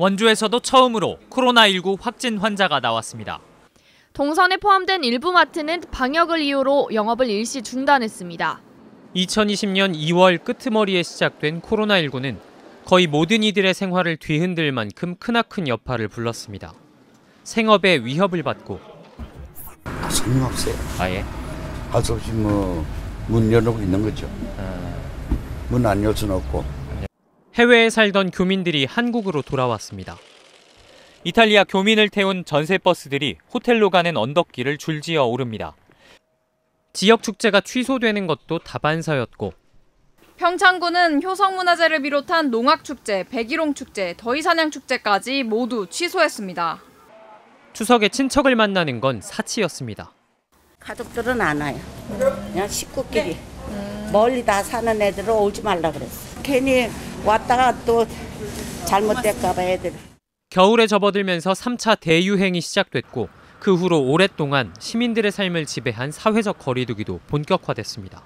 원주에서도 처음으로 코로나19 확진 환자가 나왔습니다. 동선에 포함된 일부 마트는 방역을 이유로 영업을 일시 중단했습니다. 2020년 2월 끄머리에 시작된 코로나19는 거의 모든 이들의 생활을 뒤흔들 만큼 크나큰 여파를 불렀습니다. 생업에 위협을 받고 아, 상관없어요. 아예? 할수 없이 뭐문 열고 있는 거죠. 아. 문안 열 수는 없고. 해외에 살던 교민들이 한국으로 돌아왔습니다. 이탈리아 교민을 태운 전세버스들이 호텔로 가는 언덕길을 줄지어 오릅니다. 지역 축제가 취소되는 것도 다반사였고 평창군은 효성문화제를 비롯한 농악축제, 백일홍축제, 더위사냥축제까지 모두 취소했습니다. 추석에 친척을 만나는 건 사치였습니다. 가족들은 안 와요. 그냥 식구끼리. 네. 멀리 다 사는 애들은 오지 말라 그랬어. 괜히 왔다가 또 잘못될까 봐 애들. 겨울에 접어들면서 3차 대유행이 시작됐고 그 후로 오랫동안 시민들의 삶을 지배한 사회적 거리두기도 본격화됐습니다.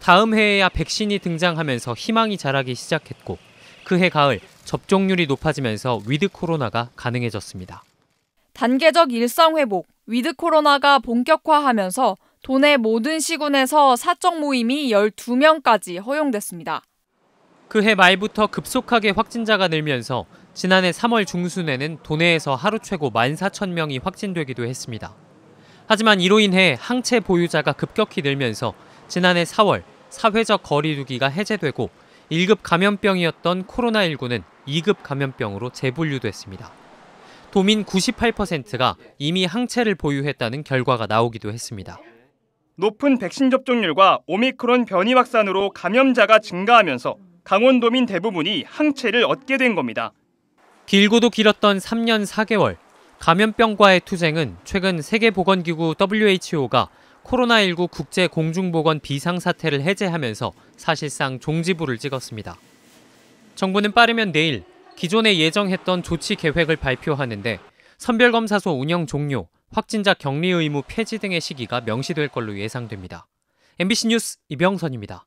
다음 해에야 백신이 등장하면서 희망이 자라기 시작했고 그해 가을 접종률이 높아지면서 위드 코로나가 가능해졌습니다. 단계적 일상 회복, 위드 코로나가 본격화하면서 도내 모든 시군에서 사적 모임이 12명까지 허용됐습니다. 그 해 말부터 급속하게 확진자가 늘면서 지난해 3월 중순에는 도내에서 하루 최고 14,000명이 확진되기도 했습니다. 하지만 이로 인해 항체 보유자가 급격히 늘면서 지난해 4월 사회적 거리두기가 해제되고 1급 감염병이었던 코로나19는 2급 감염병으로 재분류됐습니다. 도민 98%가 이미 항체를 보유했다는 결과가 나오기도 했습니다. 높은 백신 접종률과 오미크론 변이 확산으로 감염자가 증가하면서 강원도민 대부분이 항체를 얻게 된 겁니다. 길고도 길었던 3년 4개월 감염병과의 투쟁은 최근 세계보건기구 WHO가 코로나19 국제 공중보건 비상사태를 해제하면서 사실상 종지부를 찍었습니다. 정부는 빠르면 내일 기존에 예정했던 조치 계획을 발표하는데 선별검사소 운영 종료, 확진자 격리 의무 폐지 등의 시기가 명시될 걸로 예상됩니다. MBC 뉴스 이병선입니다.